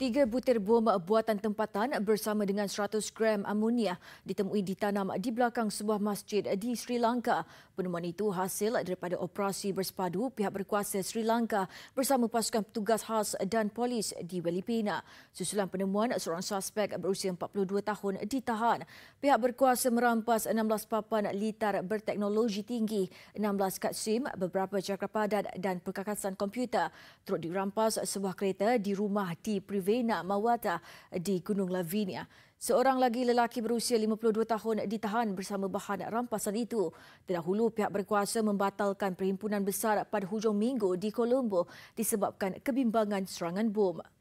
Tiga butir bom buatan tempatan bersama dengan 100 gram amonia ditemui ditanam di belakang sebuah masjid di Sri Lanka. Penemuan itu hasil daripada operasi bersepadu pihak berkuasa Sri Lanka bersama pasukan petugas khas dan polis di Filipina. Susulan penemuan seorang suspek berusia 42 tahun ditahan. Pihak berkuasa merampas 16 papan litar berteknologi tinggi, 16 kad SIM, beberapa cakrapadat dan perkakasan komputer. Turut dirampas sebuah kereta di rumah di Privilege Vena Mawata di Gunung Lavinia. Seorang lagi lelaki berusia 52 tahun ditahan bersama bahan rampasan itu. Terdahulu pihak berkuasa membatalkan perhimpunan besar pada hujung minggu di Kolombo disebabkan kebimbangan serangan bom.